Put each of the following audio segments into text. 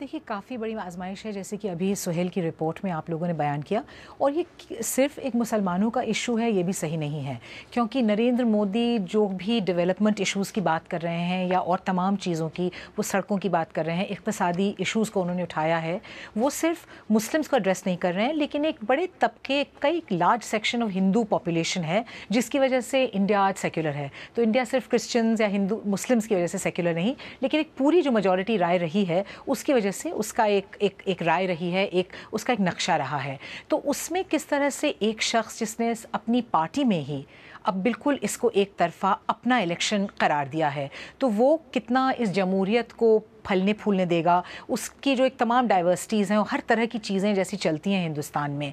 देखिए काफ़ी बड़ी आजमाइश है जैसे कि अभी सुहेल की रिपोर्ट में आप लोगों ने बयान किया और ये सिर्फ एक मुसलमानों का इशू है ये भी सही नहीं है क्योंकि नरेंद्र मोदी जो भी डेवलपमेंट इश्यूज़ की बात कर रहे हैं या और तमाम चीज़ों की वो सड़कों की बात कर रहे हैं इकतसादी इशूज़ को उन्होंने उठाया है वो सिर्फ मुस्लिम्स को एड्रेस नहीं कर रहे हैं लेकिन एक बड़े तबके कई large section of Hindu population है जिसकी वजह से इंडिया आज सेक्युलर है तो इंडिया सिर्फ क्रिश्चियंस या हिंदू मुस्लिम्स की वजह से सेक्युलर नहीं लेकिन एक पूरी जो मेजोरिटी राय रही है उसकी वजह वजह से उसका एक एक एक राय रही है एक उसका एक नक्शा रहा है तो उसमें किस तरह से एक शख्स जिसने अपनी पार्टी में ही अब बिल्कुल इसको एक तरफा अपना इलेक्शन करार दिया है तो वो कितना इस जमहूरीत को फलने फूलने देगा उसकी जो एक तमाम डाइवर्सिटीज़ हैं और हर तरह की चीज़ें जैसी चलती हैं हिंदुस्तान में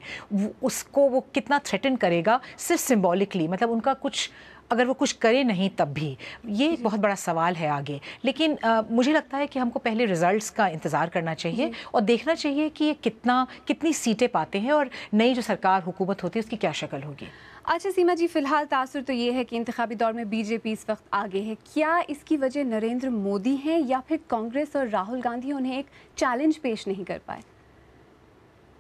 उसको वो कितना थ्रेटन करेगा सिर्फ सिम्बॉलिकली मतलब उनका कुछ अगर वो कुछ करे नहीं तब भी ये बहुत बड़ा सवाल है आगे लेकिन आ, मुझे लगता है कि हमको पहले रिजल्ट्स का इंतज़ार करना चाहिए और देखना चाहिए कि ये कितना कितनी सीटें पाते हैं और नई जो सरकार हुकूमत होती है उसकी क्या शक्ल होगी अच्छा सीमा जी फिलहाल तासर तो ये है कि इंतबी दौर में बीजेपी इस वक्त आगे है क्या इसकी वजह नरेंद्र मोदी हैं या फिर कांग्रेस और राहुल गांधी उन्हें एक चैलेंज पेश नहीं कर पाए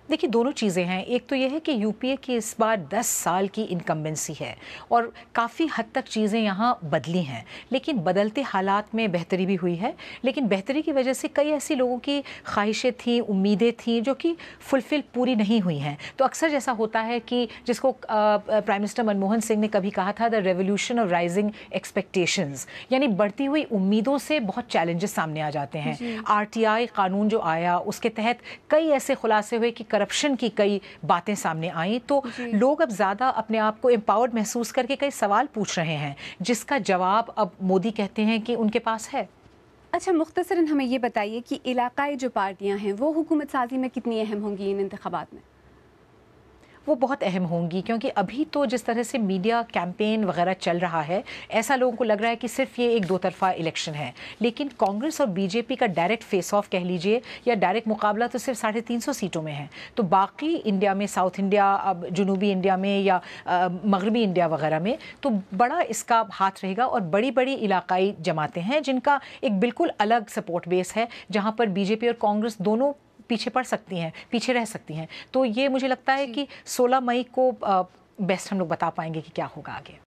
देखिए दोनों चीज़ें हैं एक तो यह है कि यूपीए की इस बार 10 साल की इनकम्बेंसी है और काफ़ी हद तक चीज़ें यहाँ बदली हैं लेकिन बदलते हालात में बेहतरी भी हुई है लेकिन बेहतरी की वजह से कई ऐसी लोगों की ख्वाहिशें थीं उम्मीदें थीं जो कि फुलफ़िल पूरी नहीं हुई हैं तो अक्सर जैसा होता है कि जिसको प्राइम मिनिस्टर मनमोहन सिंह ने कभी कहा था the revolution of rising expectations यानी बढ़ती हुई उम्मीदों से बहुत चैलेंजेस सामने आ जाते हैं आर कानून जो आया उसके तहत कई ऐसे खुलासे हुए कि करप्शन की कई बातें सामने आई तो लोग अब ज़्यादा अपने आप को एम्पावर्ड महसूस करके कई सवाल पूछ रहे हैं जिसका जवाब अब मोदी कहते हैं कि उनके पास है अच्छा मुख्तसरन हमें ये बताइए कि इलाकाई जो पार्टियां हैं वो हुकूमत साजी में कितनी अहम होंगी इन इंतबात में वो बहुत अहम होंगी क्योंकि अभी तो जिस तरह से मीडिया कैंपेन वगैरह चल रहा है ऐसा लोगों को लग रहा है कि सिर्फ ये एक दो तरफा इलेक्शन है लेकिन कांग्रेस और बीजेपी का डायरेक्ट फेस ऑफ कह लीजिए या डायरेक्ट मुकाबला तो सिर्फ साढ़े तीन सौ सीटों में है तो बाकी इंडिया में साउथ इंडिया अब जनूबी इंडिया में या मगरबी इंडिया वगैरह में तो बड़ा इसका हाथ रहेगा और बड़ी बड़ी इलाकाई जमातें हैं जिनका एक बिल्कुल अलग सपोर्ट बेस है जहाँ पर बीजेपी और कांग्रेस दोनों पीछे पड़ सकती हैं पीछे रह सकती हैं तो ये मुझे लगता है कि सोलह मई को बेस्ट हम लोग बता पाएंगे कि क्या होगा आगे